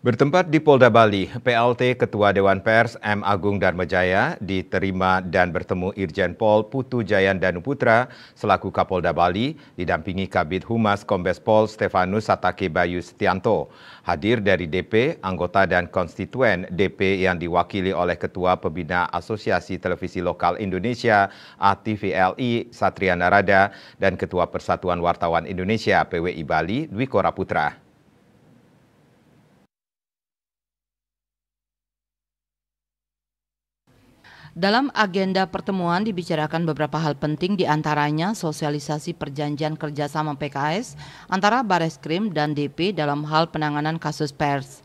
Bertempat di Polda Bali, PLT Ketua Dewan Pers M. Agung Darmajaya diterima dan bertemu Irjen Pol Putu Jayan Danuputra selaku Kapolda Bali didampingi Kabit Humas Kombes Pol Stefanus Satake Bayu Setianto. Hadir dari DP, anggota dan konstituen DP yang diwakili oleh Ketua Pembina Asosiasi Televisi Lokal Indonesia ATVLI Satria Narada dan Ketua Persatuan Wartawan Indonesia PWI Bali Dwi Putra. Dalam agenda pertemuan dibicarakan beberapa hal penting diantaranya sosialisasi perjanjian kerjasama PKS antara Bareskrim dan DP dalam hal penanganan kasus pers.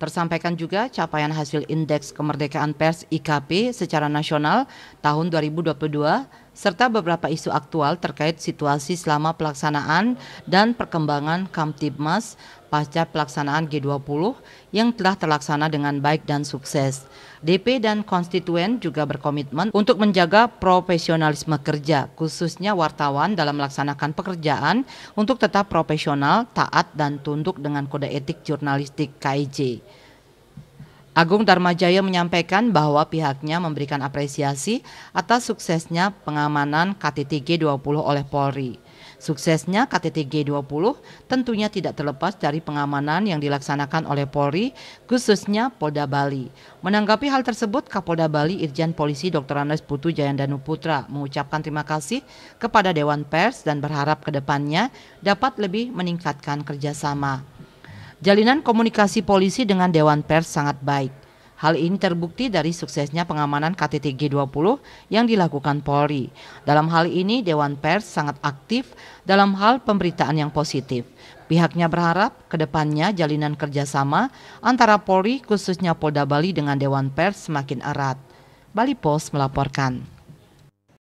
Tersampaikan juga capaian hasil Indeks Kemerdekaan Pers IKP secara nasional tahun 2022 serta beberapa isu aktual terkait situasi selama pelaksanaan dan perkembangan Kamtibmas pasca pelaksanaan G20 yang telah terlaksana dengan baik dan sukses. DP dan konstituen juga berkomitmen untuk menjaga profesionalisme kerja, khususnya wartawan dalam melaksanakan pekerjaan untuk tetap profesional, taat, dan tunduk dengan kode etik jurnalistik KIJ. Agung Darmajaya menyampaikan bahwa pihaknya memberikan apresiasi atas suksesnya pengamanan KTTG 20 oleh Polri. Suksesnya KTTG 20 tentunya tidak terlepas dari pengamanan yang dilaksanakan oleh Polri, khususnya Polda Bali. Menanggapi hal tersebut, Kapolda Bali Irjen Polisi Dr. Andes Putu Jayandanu Putra mengucapkan terima kasih kepada Dewan Pers dan berharap kedepannya dapat lebih meningkatkan kerjasama. Jalinan komunikasi polisi dengan Dewan Pers sangat baik. Hal ini terbukti dari suksesnya pengamanan KTT G20 yang dilakukan Polri. Dalam hal ini Dewan Pers sangat aktif dalam hal pemberitaan yang positif. Pihaknya berharap ke depannya jalinan kerjasama antara Polri khususnya Polda Bali dengan Dewan Pers semakin erat. Bali Post melaporkan.